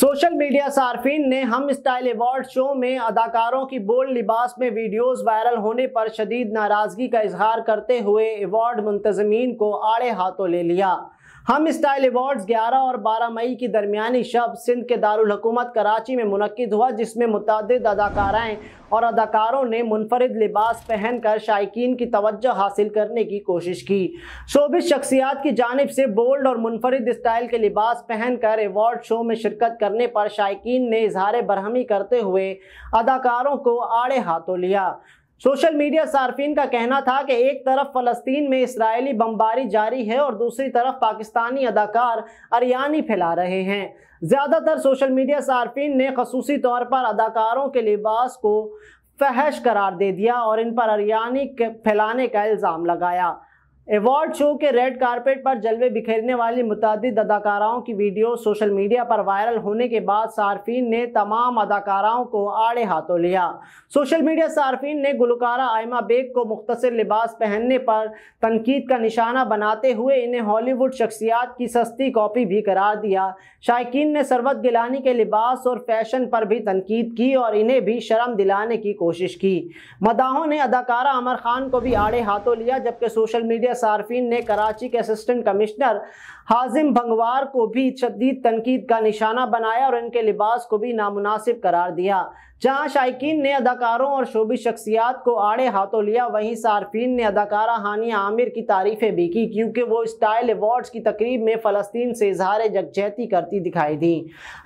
social media सार्फिन ने हम style award show में अदाकारों की बोल्ड लिबास में वीडियोस वायरल होने पर शदीद नाराजगी का इजहार करते हुए अवार्ड मुंतजमीन को आड़े हाथों ले लिया हम स्टाइल अवार्ड्स 11 और 12 मई की दरमियानी शब सिंध के दारुल कराची में मनकद हुआ जिसमें मुतद अदाकाराएँ और अदाकारों ने मुनफरद लिबास पहन कर शायकीन की तवज्जो हासिल करने की कोशिश की शोभित शख्सियात की जानब से बोल्ड और मुनफरद स्टाइल के लिबास पहन कर एवॉर्ड शो में शिरकत करने पर शायकीन ने इजहार बरहमी करते हुए अदाकारों को आड़े हाथों लिया सोशल मीडिया सार्फिन का कहना था कि एक तरफ फलस्तीन में इसराइली बमबारी जारी है और दूसरी तरफ पाकिस्तानी अदाकार अरियानी फैला रहे हैं ज़्यादातर सोशल मीडिया सार्फिन ने खसूसी तौर पर अदाकारों के लिबास को फहश करार दे दिया और इन पर अरियानी फैलाने का इल्ज़ाम लगाया अवार्ड शो के रेड कारपेट पर जलवे बिखेरने वाली मुतद अदाकाराओं की वीडियो सोशल मीडिया पर वायरल होने के बाद सार्फिन ने तमाम अदाकाराओं को आड़े हाथों लिया सोशल मीडिया सार्फिन ने गुलकारा आयमा बेग को मुख्तर लिबास पहनने पर तनकीद का निशाना बनाते हुए इन्हें हॉलीवुड शख्सियात की सस्ती कॉपी भी करार दिया शायक ने सरबत गिलानी के लिबास और फैशन पर भी तनकीद की और इन्हें भी शर्म दिलाने की कोशिश की मदाहों ने अदाकारा अमर खान को भी आड़े हाथों लिया जबकि सोशल मीडिया सार्फिन ने कराची के असिस्टेंट कमिश्नर हाजिम भंगवार को भी शदीद तनकीद का निशाना बनाया और इनके लिबास को भी नामुनासिब करार दिया जहां शायकीन ने अदाकारों और शोबी शख्सियात को आड़े हाथों लिया वहीं सार्फिन ने अदाकारा हानिया आमिर की तारीफ़ें भी की क्योंकि वो स्टाइल अवार्ड्स की तकरीब में फ़लस्तीन से इजहार जगजहती करती दिखाई दी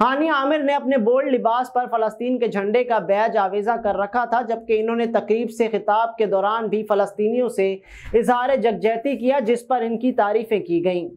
हानिया आमिर ने अपने बोल्ड लिबास पर फ़लस्तीन के झंडे का बैज आवेजा कर रखा था जबकि इन्होंने तकरीब से खिताब के दौरान भी फ़लस्तीनियों से इजहार जगजहती व्यक्ति किया जिस पर इनकी तारीफें की गईं